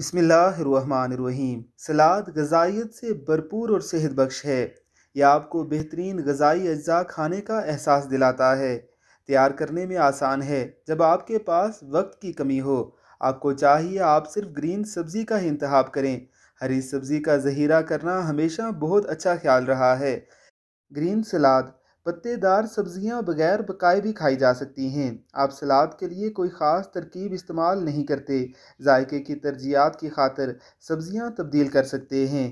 बसमीम सलाद गजाइत से भरपूर और सेहत बख्श है यह आपको बेहतरीन गजाई अज्जा खाने का एहसास दिलाता है तैयार करने में आसान है जब आपके पास वक्त की कमी हो आपको चाहिए आप सिर्फ ग्रीन सब्ज़ी का ही इंतखब करें हरी सब्ज़ी का जहीरा करना हमेशा बहुत अच्छा ख्याल रहा है ग्रीन सलाद पत्तेदार सब्जियां बगैर पकाए भी खाई जा सकती हैं आप सलाद के लिए कोई ख़ास तरकीब इस्तेमाल नहीं करते जायके की तरजीहत की खातर सब्जियां तब्दील कर सकते हैं